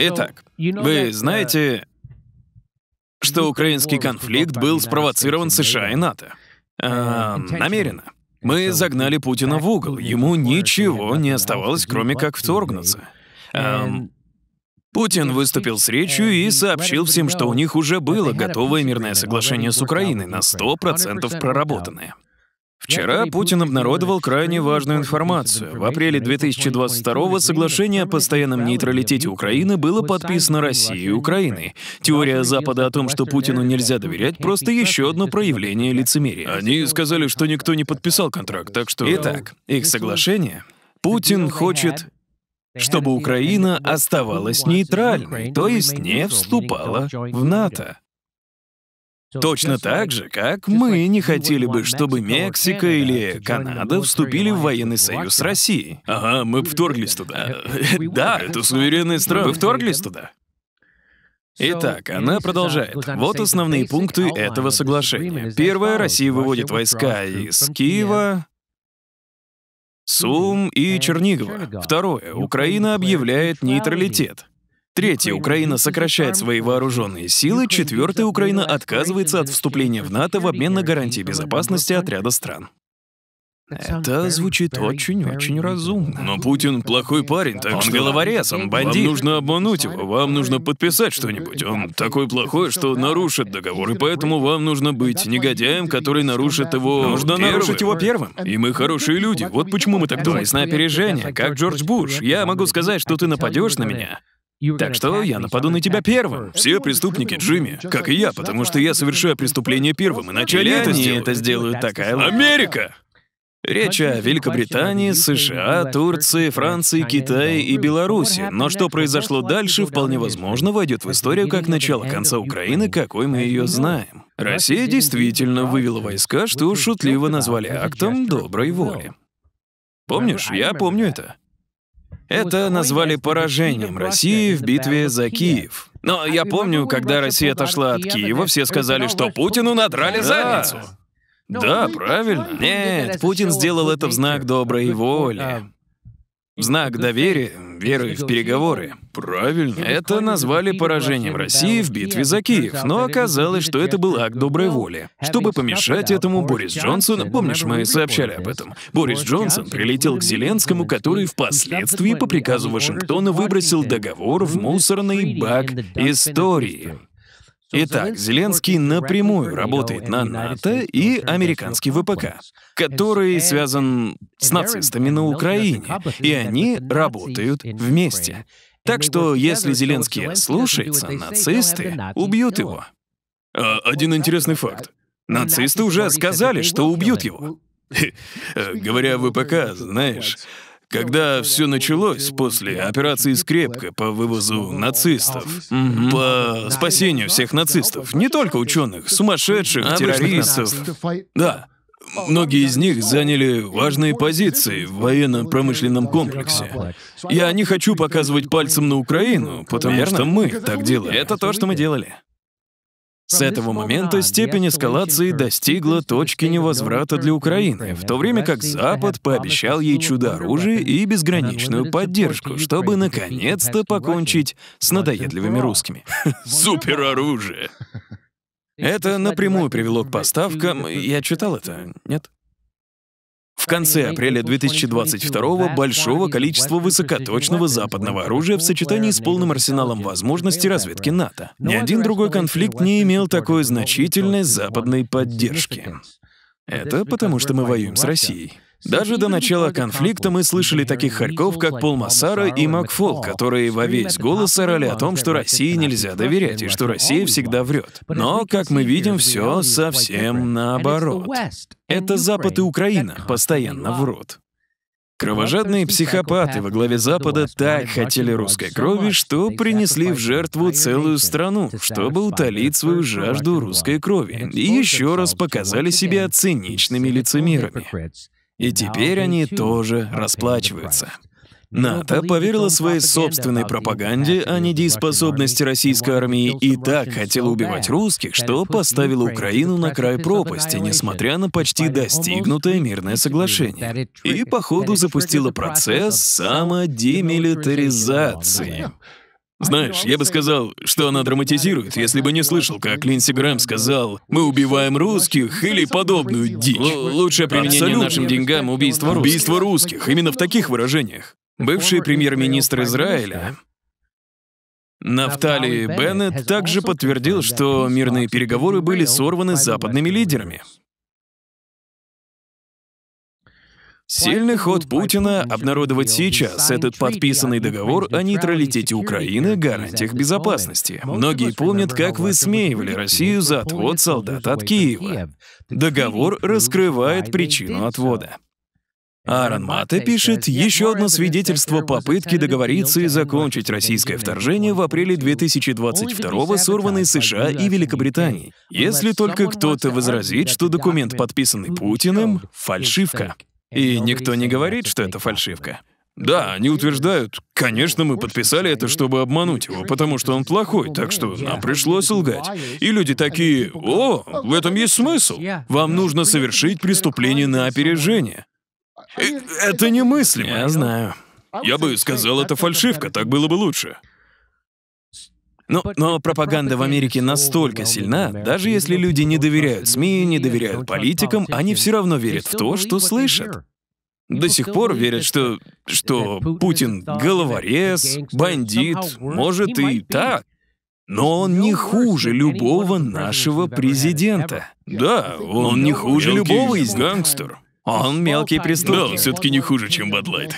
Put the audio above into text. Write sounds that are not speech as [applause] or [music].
Итак, вы uh, знаете, что украинский конфликт был спровоцирован США и НАТО. А, намеренно. Мы загнали Путина в угол. Ему ничего не оставалось, кроме как вторгнуться. А, Путин выступил с речью и сообщил всем, что у них уже было готовое мирное соглашение с Украиной на 100% проработанное. Вчера Путин обнародовал крайне важную информацию. В апреле 2022 соглашение о постоянном нейтралитете Украины было подписано Россией и Украиной. Теория Запада о том, что Путину нельзя доверять, просто еще одно проявление лицемерия. Они сказали, что никто не подписал контракт, так что... Итак, их соглашение... Путин хочет чтобы Украина оставалась нейтральной, то есть не вступала в НАТО. Точно так же, как мы не хотели бы, чтобы Мексика или Канада вступили в военный союз с Россией. Ага, мы вторглись туда. [laughs] Да, это суверенные страны. Вы вторглись туда? Итак, она продолжает. Вот основные пункты этого соглашения. Первое, Россия выводит войска из Киева, Сум и Чернигова. Второе, Украина объявляет нейтралитет. Третье, Украина сокращает свои вооруженные силы. Четвертое, Украина отказывается от вступления в НАТО в обмен на гарантии безопасности отряда стран. Это звучит очень-очень разумно. Но Путин плохой парень, так он что... головорез, он бандит. Вам нужно обмануть его, вам нужно подписать что-нибудь. Он такой плохой, что нарушит договор, и поэтому вам нужно быть негодяем, который нарушит его Нужно первым. нарушить его первым. И мы хорошие люди, вот почему мы так думаем. Мы с как Джордж Буш. Я могу сказать, что ты нападешь на меня, так что я нападу на тебя первым. Все преступники, Джимми, как и я, потому что я совершаю преступление первым, и начали это они это сделают такая... Америка! Речь о Великобритании, США, Турции, Франции, Китае и Беларуси. Но что произошло дальше, вполне возможно, войдет в историю как начало конца Украины, какой мы ее знаем. Россия действительно вывела войска, что шутливо назвали актом доброй воли. Помнишь? Я помню это. Это назвали поражением России в битве за Киев. Но я помню, когда Россия отошла от Киева, все сказали, что Путину надрали задницу. Да, правильно. Нет, Путин сделал это в знак доброй воли, в знак доверия, веры в переговоры. Правильно. Это назвали поражением России в битве за Киев, но оказалось, что это был акт доброй воли. Чтобы помешать этому, Борис Джонсон, помнишь, мы сообщали об этом, Борис Джонсон прилетел к Зеленскому, который впоследствии по приказу Вашингтона выбросил договор в мусорный бак истории. Итак, Зеленский напрямую работает на НАТО и американский ВПК, который связан с нацистами на Украине, и они работают вместе. Так что, если Зеленский слушается, нацисты убьют ну, его. А, один интересный факт. Ну, нацисты уже сказали, что убьют его. [laughs] Э, говоря о ВПК, знаешь, когда все началось после операции «Скрепка» по вывозу нацистов, по спасению всех нацистов, не только ученых, сумасшедших, террористов. Да, Многие из них заняли важные позиции в военно-промышленном комплексе. Я не хочу показывать пальцем на Украину, потому Верно? что мы так делали. Это то, что мы делали. С этого момента степень эскалации достигла точки невозврата для Украины, в то время как Запад пообещал ей чудо-оружие и безграничную поддержку, чтобы наконец-то покончить с надоедливыми русскими. [laughs] Супероружие! Это напрямую привело к поставкам, я читал это, нет? В конце апреля 2022 большого количества высокоточного западного оружия в сочетании с полным арсеналом возможностей разведки НАТО. Ну Ни один другой конфликт не имел такой значительной западной поддержки. Это потому, что мы воюем с Россией. Даже до начала конфликта мы слышали таких хорьков, как Пол Массара и Макфол, которые во весь голос орали о том, что России нельзя доверять и что Россия всегда врет. Но, как мы видим, все совсем наоборот. Это Запад и Украина постоянно врут. Кровожадные психопаты во главе Запада так хотели русской крови, что принесли в жертву целую страну, чтобы утолить свою жажду русской крови, и еще раз показали себя циничными лицемерами. И теперь они тоже расплачиваются. НАТО поверила своей собственной пропаганде о недееспособности российской армии и так хотела убивать русских, что поставила Украину на край пропасти, несмотря на почти достигнутое мирное соглашение. И, походу, запустила процесс самодемилитаризации. А знаешь, я бы сказал, что она драматизирует, если бы не слышал, как Линдси Грэм сказал «Мы убиваем русских» или подобную дичь. Л лучшее применение Абсолютно. нашим деньгам — убийство русских. Убийство русских, именно в таких выражениях. Бывший премьер-министр Израиля Нафтали Беннет также подтвердил, что мирные переговоры были сорваны западными лидерами. Сильный ход Путина обнародовать сейчас этот подписанный договор о нейтралитете Украины, гарантиях безопасности. Многие помнят, как вы высмеивали Россию за отвод солдат от Киева. Договор раскрывает причину отвода. Аарон Мате пишет, еще одно свидетельство попытки договориться и закончить российское вторжение в апреле 2022 сорванной США и Великобритании, если только кто-то возразит, что документ, подписанный Путиным, — фальшивка. И никто не говорит, что это фальшивка. Да, они утверждают, конечно, мы подписали это, чтобы обмануть его, потому что он плохой, так что нам пришлось лгать. И люди такие, о, в этом есть смысл. Вам нужно совершить преступление на опережение. И э, это немыслимо. Я знаю. Я бы сказал, это фальшивка, так было бы лучше. Но, но пропаганда в Америке настолько сильна, даже если люди не доверяют СМИ, не доверяют политикам, они все равно верят в то, что слышат. До сих пор верят, что, что Путин — головорез, бандит, может и так. Но он не хуже любого нашего президента. Да, он, не хуже любого из гангстер. Он мелкий преступник. Да, он все-таки не хуже, чем Бадлайт.